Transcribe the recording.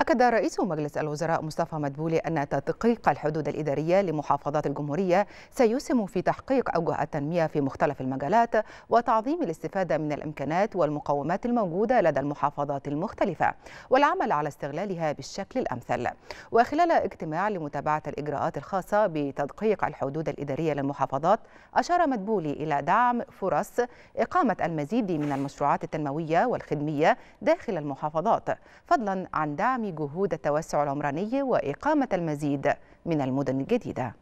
أكد رئيس مجلس الوزراء مصطفى مدبولي أن تدقيق الحدود الإدارية لمحافظات الجمهورية سيسهم في تحقيق أوجه التنمية في مختلف المجالات وتعظيم الاستفادة من الإمكانات والمقومات الموجودة لدى المحافظات المختلفة والعمل على استغلالها بالشكل الأمثل وخلال اجتماع لمتابعة الإجراءات الخاصة بتدقيق الحدود الإدارية للمحافظات أشار مدبولي إلى دعم فرص إقامة المزيد من المشروعات التنموية والخدمية داخل المحافظات فضلا عن دعم جهود التوسع العمراني وإقامة المزيد من المدن الجديدة